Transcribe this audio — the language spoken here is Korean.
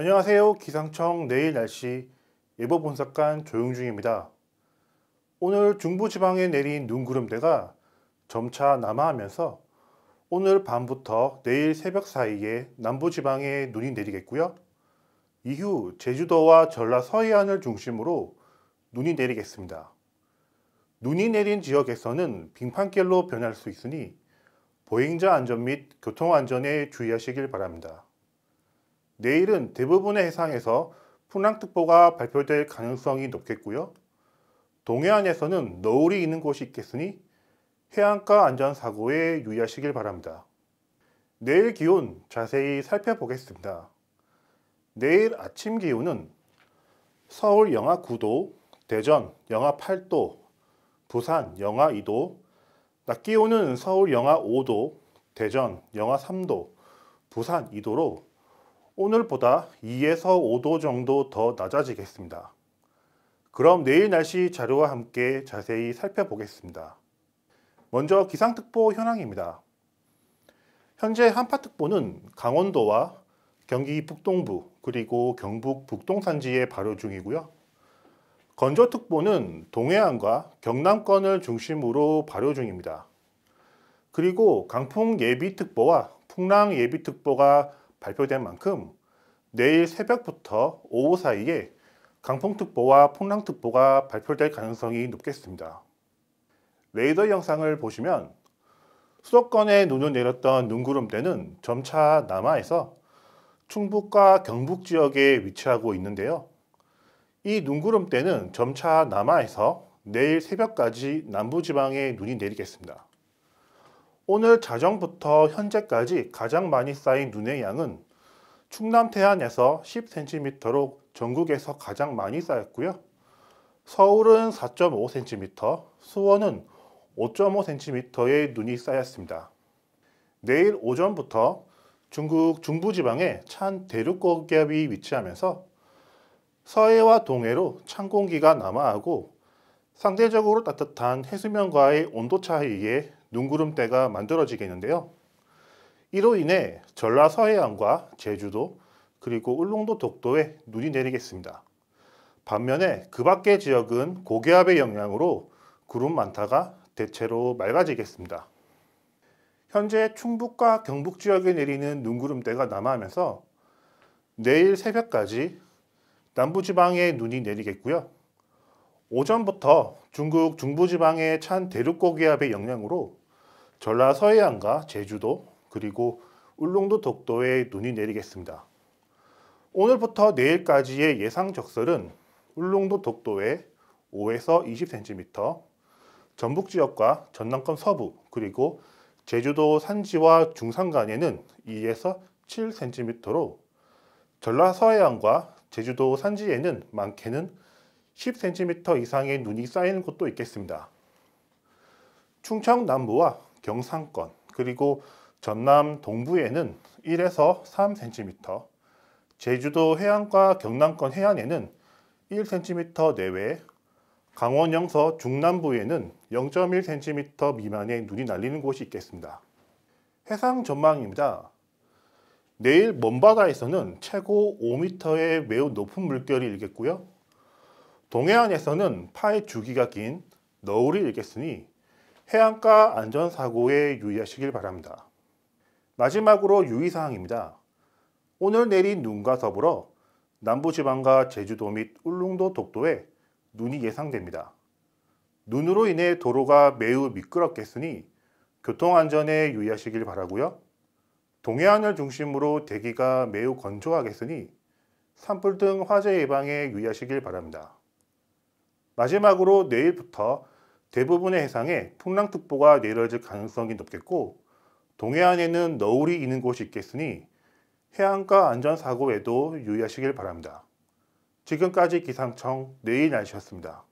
안녕하세요. 기상청 내일 날씨 예보 분석관 조용중입니다. 오늘 중부지방에 내린 눈구름대가 점차 남하하면서 오늘 밤부터 내일 새벽 사이에 남부지방에 눈이 내리겠고요. 이후 제주도와 전라 서해안을 중심으로 눈이 내리겠습니다. 눈이 내린 지역에서는 빙판길로 변할 수 있으니 보행자 안전 및 교통안전에 주의하시길 바랍니다. 내일은 대부분의 해상에서 풍랑특보가 발표될 가능성이 높겠고요. 동해안에서는 너울이 있는 곳이 있겠으니 해안가 안전사고에 유의하시길 바랍니다. 내일 기온 자세히 살펴보겠습니다. 내일 아침 기온은 서울 영하 9도, 대전 영하 8도, 부산 영하 2도, 낮 기온은 서울 영하 5도, 대전 영하 3도, 부산 2도로 오늘보다 2에서 5도 정도 더 낮아지겠습니다. 그럼 내일 날씨 자료와 함께 자세히 살펴보겠습니다. 먼저 기상특보 현황입니다. 현재 한파특보는 강원도와 경기 북동부 그리고 경북 북동산지에 발효 중이고요. 건조특보는 동해안과 경남권을 중심으로 발효 중입니다. 그리고 강풍 예비특보와 풍랑 예비특보가 발표된 만큼 내일 새벽부터 오후 사이에 강풍특보와 폭랑특보가 발표될 가능성이 높겠습니다. 레이더 영상을 보시면 수도권에 눈을 내렸던 눈구름대는 점차 남하에서 충북과 경북 지역에 위치하고 있는데요. 이 눈구름대는 점차 남하에서 내일 새벽까지 남부지방에 눈이 내리겠습니다. 오늘 자정부터 현재까지 가장 많이 쌓인 눈의 양은 충남 태안에서 10cm로 전국에서 가장 많이 쌓였고요. 서울은 4.5cm, 수원은 5.5cm의 눈이 쌓였습니다. 내일 오전부터 중국 중부지방에 찬 대륙고기압이 위치하면서 서해와 동해로 찬 공기가 남하하고 상대적으로 따뜻한 해수면과의 온도차에 의해 눈구름대가 만들어지겠는데요. 이로 인해 전라 서해안과 제주도 그리고 울릉도 독도에 눈이 내리겠습니다. 반면에 그 밖의 지역은 고기압의 영향으로 구름 많다가 대체로 맑아지겠습니다. 현재 충북과 경북 지역에 내리는 눈구름대가 남하하면서 내일 새벽까지 남부지방에 눈이 내리겠고요. 오전부터 중국 중부지방에 찬 대륙고기압의 영향으로 전라서해안과 제주도 그리고 울릉도 독도에 눈이 내리겠습니다. 오늘부터 내일까지의 예상 적설은 울릉도 독도에 5에서 20cm, 전북 지역과 전남권 서부 그리고 제주도 산지와 중산간에는 2에서 7cm로 전라서해안과 제주도 산지에는 많게는 10cm 이상의 눈이 쌓이는 곳도 있겠습니다. 충청 남부와 경상권, 그리고 전남 동부에는 1에서 3cm, 제주도 해안과 경남권 해안에는 1cm 내외, 강원 영서 중남부에는 0.1cm 미만의 눈이 날리는 곳이 있겠습니다. 해상 전망입니다. 내일 먼바다에서는 최고 5m의 매우 높은 물결이 일겠고요. 동해안에서는 파의 주기가 긴 너울이 일겠으니 해안가 안전사고에 유의하시길 바랍니다. 마지막으로 유의사항입니다. 오늘 내린 눈과 더불어 남부지방과 제주도 및 울릉도 독도에 눈이 예상됩니다. 눈으로 인해 도로가 매우 미끄럽겠으니 교통안전에 유의하시길 바라고요. 동해안을 중심으로 대기가 매우 건조하겠으니 산불 등 화재 예방에 유의하시길 바랍니다. 마지막으로 내일부터 대부분의 해상에 풍랑특보가 내려질 가능성이 높겠고 동해안에는 너울이 있는 곳이 있겠으니 해안가 안전사고에도 유의하시길 바랍니다. 지금까지 기상청 내일 날씨였습니다.